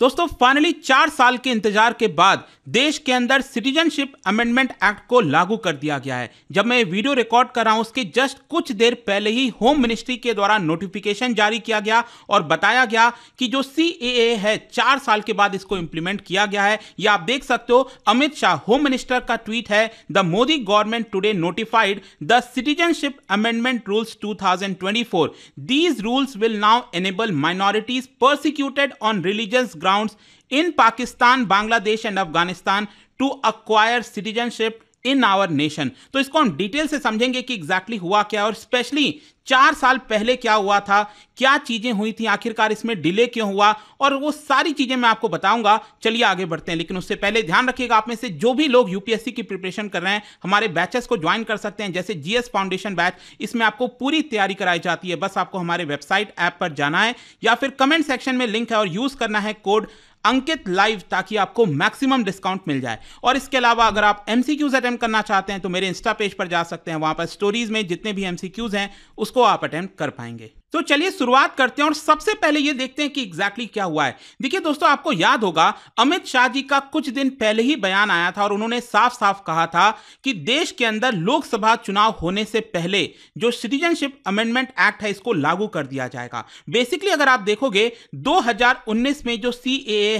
दोस्तों फाइनली चार साल के इंतजार के बाद देश के अंदर सिटीजनशिप अमेंडमेंट एक्ट को लागू कर दिया गया है जब मैं वीडियो रिकॉर्ड कर रहा हूं उसके जस्ट कुछ देर पहले ही होम मिनिस्ट्री के द्वारा नोटिफिकेशन जारी किया गया और बताया गया कि जो सी है चार साल के बाद इसको इंप्लीमेंट किया गया है या आप देख सकते हो अमित शाह होम मिनिस्टर का ट्वीट है the Modi government today notified the citizenship amendment rules two thousand twenty four these rules will now enable minorities persecuted on religious grounds in Pakistan, Bangladesh, and Afghanistan to acquire citizenship in our nation तो इसको हम detail से समझेंगे कि exactly exactly हुआ क्या और specially चार साल पहले क्या हुआ था क्या चीज़ें हुई थी आखिरकार इसमें डिले क्यों हुआ और वो सारी चीज़ें मैं आपको बताऊंगा चलिए आगे बढ़ते हैं लेकिन उससे पहले ध्यान रखिएगा आप में से जो भी लोग यूपीएससी की प्रिपरेशन कर रहे हैं हमारे बैचेस को ज्वाइन कर सकते हैं जैसे जीएस फाउंडेशन बैच इसमें आपको पूरी तैयारी कराई जाती है बस आपको हमारे वेबसाइट ऐप पर जाना है या फिर कमेंट सेक्शन में लिंक है और यूज़ करना है कोड अंकित लाइव ताकि आपको मैक्सिमम डिस्काउंट मिल जाए और इसके अलावा अगर आप एम अटेम्प्ट करना चाहते हैं तो मेरे इंस्टा पेज पर जा सकते हैं वहां पर स्टोरीज में जितने भी एम हैं उसको आप अटेम्प्ट कर पाएंगे तो चलिए शुरुआत करते हैं और सबसे पहले ये देखते हैं कि एग्जैक्टली exactly क्या हुआ है देखिए दोस्तों आपको याद होगा अमित शाह जी का कुछ दिन पहले ही बयान आया था और उन्होंने साफ साफ कहा था कि देश के अंदर लोकसभा चुनाव होने से पहले जो सिटीजनशिप अमेंडमेंट एक्ट है इसको लागू कर दिया जाएगा बेसिकली अगर आप देखोगे दो में जो सी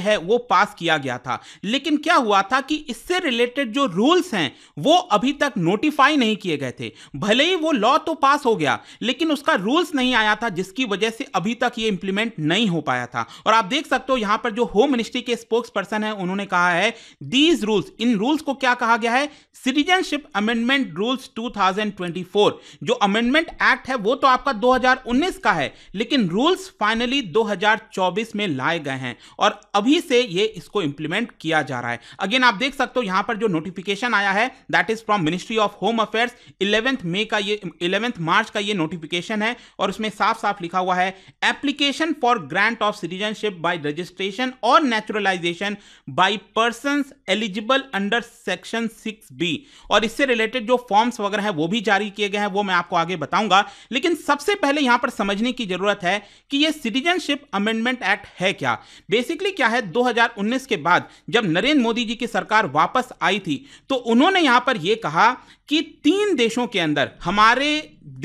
है वो पास किया गया था लेकिन क्या हुआ था कि इससे रिलेटेड जो रूल्स हैं वो अभी तक नोटिफाई नहीं किए गए थे भले ही वो लॉ तो पास हो गया लेकिन उसका रूल्स नहीं आया गया था जिसकी वजह से अभी तक ये इंप्लीमेंट नहीं हो पाया था और आप देख सकते हो यहां पर जो होम मिनिस्ट्री के स्पोक्स पर्सन है उन्होंने कहा है दीज रूल्स इन रूल्स को क्या कहा गया है सिटीजनशिप अमेंडमेंट रूल्स 2024 जो अमेंडमेंट एक्ट है वो तो आपका 2019 का है लेकिन रूल्स फाइनली 2024 में लाए गए हैं और अभी से ये इसको इंप्लीमेंट किया जा रहा है अगेन आप देख सकते हो यहां पर जो नोटिफिकेशन आया है that is from ministry of home affairs eleventh May का ये इलेवेंथ मार्च का ये नोटिफिकेशन है और उसमें साथ साफ साफ लिखा हुआ है application for grant of citizenship by registration और naturalisation by person eligible under section six B और इससे रिलेटेड जो फॉर्म्स वगैरह है वो भी जारी किए गए हैं वो मैं आपको आगे बताऊंगा लेकिन सबसे पहले यहां पर समझने की जरूरत है कि ये सिटीजनशिप अमेंडमेंट एक्ट है क्या बेसिकली क्या है 2019 के बाद जब नरेंद्र मोदी जी की सरकार वापस आई थी तो उन्होंने यहां पर यह कहा कि तीन देशों के अंदर हमारे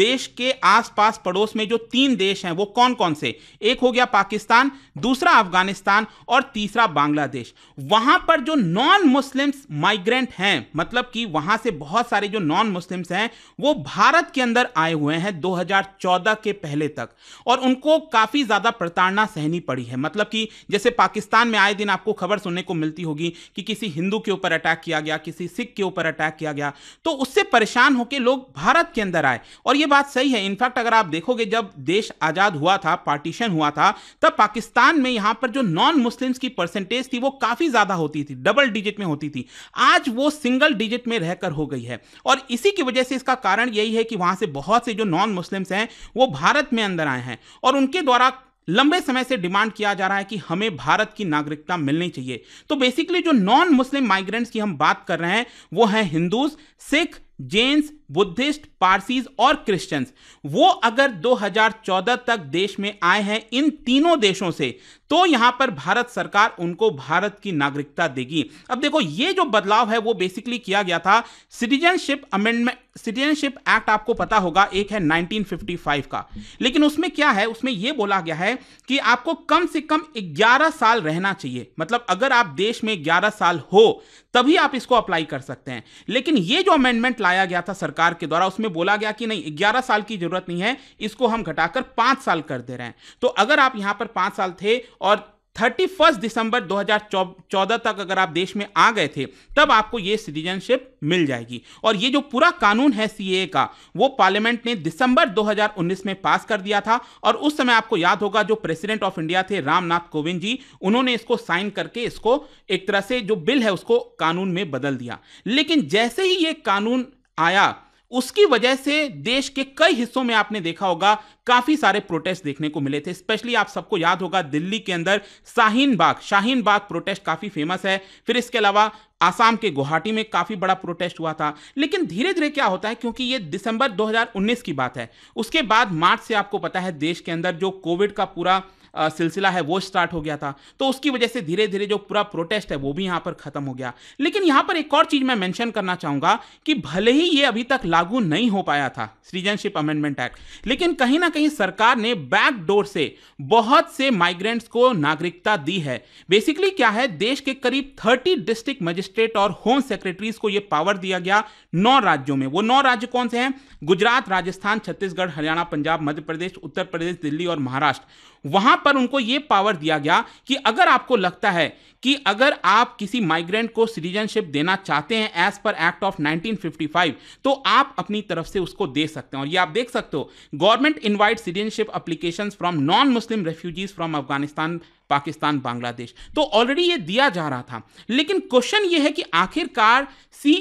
देश के आसपास पड़ोस में जो तीन देश हैं वो कौन कौन से एक हो गया पाकिस्तान दूसरा अफगानिस्तान और तीसरा बांग्लादेश वहां पर जो नॉन मुस्लिम्स माइग्रेंट हैं मतलब कि वहां से बहुत सारे जो नॉन मुस्लिम्स हैं वो भारत के अंदर आए हुए हैं 2014 के पहले तक और उनको काफ़ी ज़्यादा प्रताड़ना सहनी पड़ी है मतलब कि जैसे पाकिस्तान में आए दिन आपको खबर सुनने को मिलती होगी कि किसी हिंदू के ऊपर अटैक किया गया किसी सिख के ऊपर अटैक किया गया तो उससे परेशान होकर लोग भारत के अंदर आए और ये बात सही है इनफैक्ट अगर आप देखोगे जब देश आजाद हुआ था पार्टीशन हुआ था तब पाकिस्तान में यहां पर जो नॉन मुस्लिम्स की परसेंटेज थी वो काफी ज्यादा होती थी डबल डिजिट में होती थी आज वो सिंगल डिजिट में रहकर हो गई है और इसी की वजह से इसका कारण यही है कि वहां से बहुत से जो नॉन मुस्लिम्स हैं वो भारत में अंदर आए हैं और उनके द्वारा लंबे समय से डिमांड किया जा रहा है कि हमें भारत की नागरिकता मिलनी चाहिए तो बेसिकली जो नॉन मुस्लिम माइग्रेंट्स की हम बात कर रहे हैं वो हैं हिंदूज सिख जैन्स बुद्धिस्ट पारसीज और क्रिश्चियंस वो अगर 2014 तक देश में आए हैं इन तीनों देशों से तो यहां पर भारत सरकार उनको भारत की नागरिकता देगी अब देखो ये जो बदलाव है वो बेसिकली किया गया था सिटीजनशिप अमेंडमेंट सिटीजनशिप एक्ट आपको पता होगा एक है 1955 का लेकिन उसमें क्या है उसमें यह बोला गया है कि आपको कम से कम 11 साल रहना चाहिए मतलब अगर आप देश में 11 साल हो तभी आप इसको अप्लाई कर सकते हैं लेकिन यह जो अमेंडमेंट लाया गया था सरकार सरकार के द्वारा उसमें बोला गया कि नहीं ग्यारह साल की जरूरत नहीं है इसको हम घटाकर पांच साल कर दे रहे हैं तो अगर आप यहां पर पांच साल थे और 31 दिसंबर 2014 तक अगर आप देश में आ गए थे तब आपको ये सिटीजनशिप मिल जाएगी और ये जो पूरा कानून है सी का वो पार्लियामेंट ने दिसंबर 2019 में पास कर दिया था और उस समय आपको याद होगा जो प्रेसिडेंट ऑफ इंडिया थे रामनाथ कोविंद जी उन्होंने इसको साइन करके इसको एक तरह से जो बिल है उसको कानून में बदल दिया लेकिन जैसे ही ये कानून आया उसकी वजह से देश के कई हिस्सों में आपने देखा होगा काफी सारे प्रोटेस्ट देखने को मिले थे स्पेशली आप सबको याद होगा दिल्ली के अंदर शाहीन बाग शाहीन बाग प्रोटेस्ट काफी फेमस है फिर इसके अलावा आसाम के गुवाहाटी में काफी बड़ा प्रोटेस्ट हुआ था लेकिन धीरे धीरे क्या होता है क्योंकि ये दिसंबर 2019 की बात है उसके बाद मार्च से आपको पता है देश के अंदर जो कोविड का पूरा सिलसिला है वो स्टार्ट हो गया था तो उसकी वजह से धीरे धीरे जो पूरा प्रोटेस्ट है वो भी यहां पर खत्म हो गया लेकिन यहां पर एक और चीज़ मैं मैंशन करना चाहूंगा कि भले ही ये अभी तक लागू नहीं हो पाया था सिटीजनशिप अमेंडमेंट एक्ट लेकिन कहीं ना कहीं सरकार ने बैकडोर से बहुत से माइग्रेंट्स को नागरिकता दी है बेसिकली क्या है देश के करीब थर्टी डिस्ट्रिक्ट मजिस्ट्रेट और होम सेक्रेटरीज को यह पावर दिया गया नौ राज्यों में वो नौ राज्य कौन से हैं गुजरात राजस्थान छत्तीसगढ़ हरियाणा पंजाब मध्य प्रदेश उत्तर प्रदेश दिल्ली और महाराष्ट्र वहां पर उनको ये पावर दिया गया कि अगर आपको लगता है कि अगर आप किसी माइग्रेंट को सिटीजनशिप देना चाहते हैं एज पर एक्ट ऑफ 1955 तो आप अपनी तरफ से उसको दे सकते हैं और ये आप देख सकते हो government invite citizenship application from non Muslim refugees from Afghanistan Pakistan Bangladesh तो ऑलरेडी ये दिया जा रहा था लेकिन क्वेश्चन ये है कि आखिरकार सी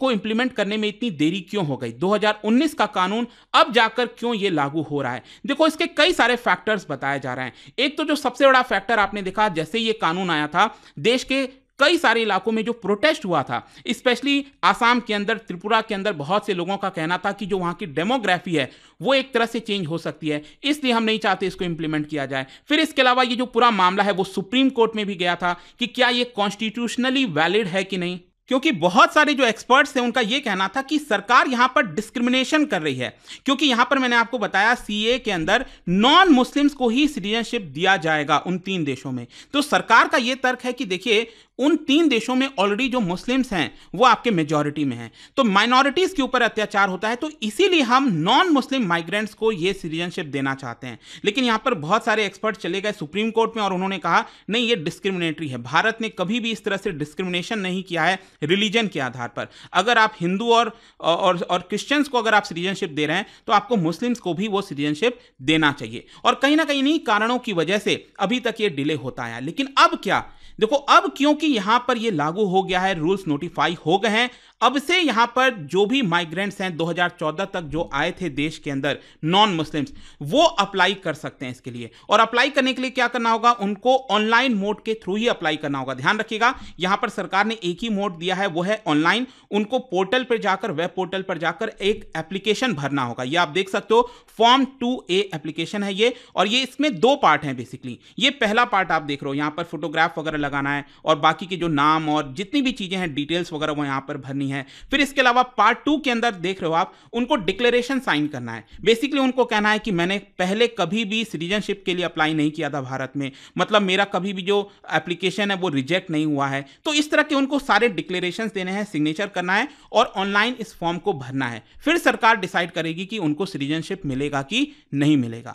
को इंप्लीमेंट करने में इतनी देरी क्यों हो गई 2019 का कानून अब जाकर क्यों ये लागू हो रहा है देखो इसके कई सारे फैक्टर्स बताए जा रहा है एक तो जो सबसे बड़ा फैक्टर आपने देखा जैसे ये कानून आया था देश के कई सारे इलाकों में जो प्रोटेस्ट हुआ था स्पेशली आसाम के अंदर त्रिपुरा के अंदर बहुत से लोगों का कहना था कि जो वहाँ की डेमोग्राफी है वो एक तरह से चेंज हो सकती है इसलिए हम नहीं चाहते इसको इम्प्लीमेंट किया जाए फिर इसके अलावा ये जो पूरा मामला है वो सुप्रीम कोर्ट में भी गया था कि क्या ये कॉन्स्टिट्यूशनली वैलिड है कि नहीं क्योंकि बहुत सारे जो एक्सपर्ट्स थे उनका यह कहना था कि सरकार यहां पर डिस्क्रिमिनेशन कर रही है क्योंकि यहां पर मैंने आपको बताया सीए के अंदर नॉन मुस्लिम्स को ही सिटीजनशिप दिया जाएगा उन तीन देशों में तो सरकार का यह तर्क है कि देखिए उन तीन देशों में ऑलरेडी जो मुस्लिम्स हैं वो आपके मेजॉरिटी में हैं तो माइनॉरिटीज के ऊपर अत्याचार होता है तो इसीलिए हम नॉन मुस्लिम माइग्रेंट्स को ये सिटीजनशिप देना चाहते हैं लेकिन यहाँ पर बहुत सारे एक्सपर्ट चले गए सुप्रीम कोर्ट में और उन्होंने कहा नहीं ये डिस्क्रिमिनेटरी है भारत ने कभी भी इस तरह से डिस्क्रिमिनेशन नहीं किया है रिलीजन के आधार पर अगर आप हिंदू और और, और क्रिश्चियंस को अगर आप सिटीजनशिप दे रहे हैं तो आपको मुस्लिम्स को भी वो सिटीजनशिप देना चाहिए और कहीं ना कहीं नहीं कारणों की वजह से अभी तक ये डिले होता आया लेकिन अब क्या देखो अब क्योंकि यहां पर ये लागू हो गया है रूल्स नोटिफाई हो गए हैं अब से यहां पर जो भी माइग्रेंट्स हैं 2014 तक जो आए थे देश के अंदर नॉन मुस्लिम्स वो अप्लाई कर सकते हैं इसके लिए और अप्लाई करने के लिए क्या करना होगा उनको ऑनलाइन मोड के थ्रू ही अप्लाई करना होगा ध्यान रखिएगा यहां पर सरकार ने एक ही मोड दिया है वो है ऑनलाइन उनको पोर्टल पर जाकर वेब पोर्टल पर जाकर एक एप्लीकेशन भरना होगा ये आप देख सकते हो फॉर्म टू एप्लीकेशन है ये और ये इसमें दो पार्ट है बेसिकली ये पहला पार्ट आप देख रहे हो यहां पर फोटोग्राफ वगैरह लगाना है और बाकी के जो नाम और जितनी भी चीज़ें हैं डिटेल्स वगैरह वो यहां पर भरनी है फिर इसके अलावा पार्ट टू के अंदर देख रहे हो आप उनको डिक्लेरेशन साइन करना है बेसिकली उनको कहना है कि मैंने पहले कभी भी सिटीजनशिप के लिए अप्लाई नहीं किया था भारत में मतलब मेरा कभी भी जो एप्लीकेशन है वो रिजेक्ट नहीं हुआ है तो इस तरह के उनको सारे डिक्लेरेशन देने हैं सिग्नेचर करना है और ऑनलाइन इस फॉर्म को भरना है फिर सरकार डिसाइड करेगी कि उनको सिटीजनशिप मिलेगा कि नहीं मिलेगा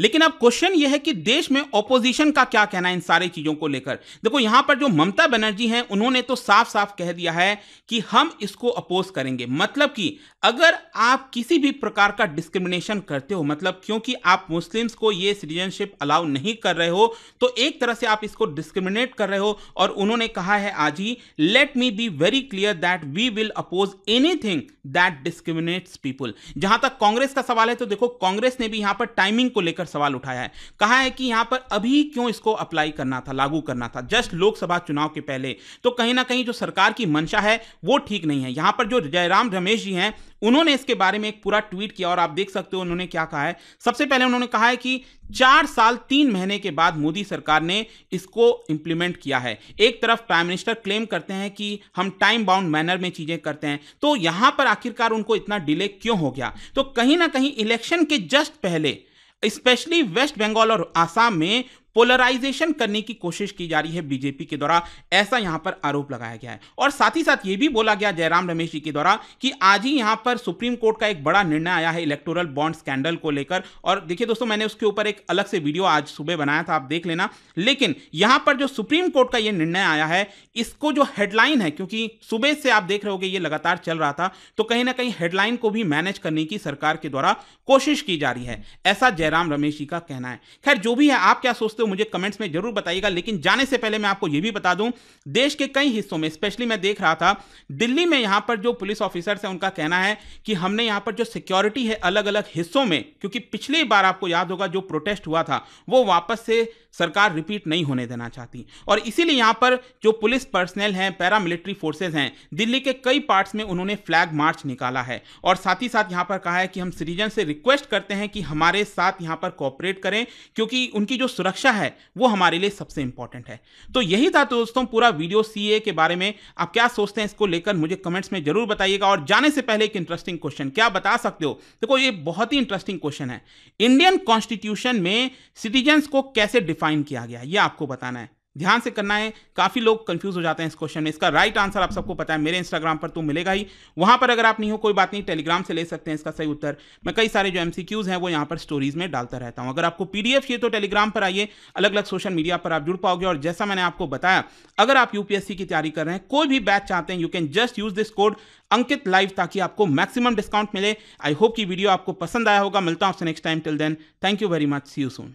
लेकिन अब क्वेश्चन यह है कि देश में ओपोजिशन का क्या कहना है इन सारी चीजों को लेकर देखो यहां पर जो ममता बनर्जी हैं उन्होंने तो साफ साफ कह दिया है कि हम इसको अपोज करेंगे मतलब कि अगर आप किसी भी प्रकार का डिस्क्रिमिनेशन करते हो मतलब क्योंकि आप मुस्लिम्स को ये सिटीजनशिप अलाउ नहीं कर रहे हो तो एक तरह से आप इसको डिस्क्रिमिनेट कर रहे हो और उन्होंने कहा है आज ही let me be very clear that we will oppose anything that discriminates people जहां तक कांग्रेस का सवाल है तो देखो कांग्रेस ने भी यहां पर टाइमिंग को लेकर सवाल उठाया है कहा है कि यहां पर अभी क्यों इसको अप्लाई करना था लागू करना था जस्ट लोकसभा चुनाव के पहले तो कहीं ना कहीं जो सरकार की मंशा है वो ठीक नहीं है यहां पर जो जयराम रमेश जी हैं उन्होंने इसके बारे में एक पूरा ट्वीट किया और आप देख सकते हो उन्होंने क्या कहा है सबसे पहले उन्होंने कहा है कि चार साल तीन महीने के बाद मोदी सरकार ने इसको इंप्लीमेंट किया है एक तरफ प्राइम मिनिस्टर क्लेम करते हैं कि हम टाइम बाउंड मैनर में चीजें करते हैं तो यहां पर आखिरकार उनको इतना डिले क्यों हो गया तो कहीं ना कहीं इलेक्शन के जस्ट पहले स्पेशली वेस्ट बंगाल और आसाम में पोलराइजेशन करने की कोशिश की जा रही है बीजेपी के द्वारा ऐसा यहां पर आरोप लगाया गया है और साथ ही साथ ये भी बोला गया जयराम रमेश जी के द्वारा कि आज ही यहां पर सुप्रीम कोर्ट का एक बड़ा निर्णय आया है इलेक्टोरल बॉन्ड स्कैंडल को लेकर और देखिए दोस्तों मैंने उसके ऊपर एक अलग से वीडियो आज सुबह बनाया था आप देख लेना लेकिन यहां पर जो सुप्रीम कोर्ट का यह निर्णय आया है इसको जो हेडलाइन है क्योंकि सुबह से आप देख रहे हो ये लगातार चल रहा था तो कहीं ना कहीं हेडलाइन को भी मैनेज करने की सरकार के द्वारा कोशिश की जा रही है ऐसा जयराम रमेश जी का कहना है खैर जो भी है आप क्या सोचते तो मुझे कमेंट्स में जरूर बताइएगा लेकिन जाने से पहले मैं आपको यह भी बता दूं देश के कई हिस्सों में स्पेशली मैं देख रहा था दिल्ली में यहां पर जो पुलिस ऑफिसर्स हैं उनका कहना है कि हमने यहां पर जो सिक्योरिटी है अलग अलग हिस्सों में क्योंकि पिछली बार आपको याद होगा जो प्रोटेस्ट हुआ था वो वापस से सरकार रिपीट नहीं होने देना चाहती और इसीलिए यहाँ पर जो पुलिस पर्सनल हैं पैरामिलिट्री फोर्सेज हैं दिल्ली के कई पार्ट्स में उन्होंने फ्लैग मार्च निकाला है और साथ ही साथ यहाँ पर कहा है कि हम सिटीजन से रिक्वेस्ट करते हैं कि हमारे साथ यहाँ पर कॉपरेट करें क्योंकि उनकी जो सुरक्षा है वो हमारे लिए सबसे इंपॉर्टेंट है तो यही था दोस्तों पूरा वीडियो सी के बारे में आप क्या सोचते हैं इसको लेकर मुझे कमेंट्स में जरूर बताइएगा और जाने से पहले एक इंटरेस्टिंग क्वेश्चन क्या बता सकते हो देखो ये बहुत ही इंटरेस्टिंग क्वेश्चन है इंडियन कॉन्स्टिट्यूशन में सिटीजन्स को कैसे डिफाइन डिफाइन किया गया है ये आपको बताना है ध्यान से करना है काफ़ी लोग कंफ्यूज हो जाते हैं इस क्वेश्चन में इसका राइट आंसर आप सबको पता है मेरे इंस्टाग्राम पर तो मिलेगा ही वहां पर अगर आप नहीं हो कोई बात नहीं टेलीग्राम से ले सकते हैं इसका सही उत्तर मैं कई सारे जो एमसीक्यूज हैं वो यहां पर स्टोरीज में डालता रहता हूं अगर आपको पीडीएफ चाहिए तो टेलीग्राम पर आइए अलग अलग सोशल मीडिया पर आप जुड़ पाओगे और जैसा मैंने आपको बताया अगर आप यूपीएससी की तैयारी कर रहे हैं कोई भी बैच चाहते हैं you can just use this code Ankit live ताकि आपको मैक्सिमम डिस्काउंट मिले आई होप की वीडियो आपको पसंद आया होगा मिलता हूं आपसे next time till then thank you very much see you soon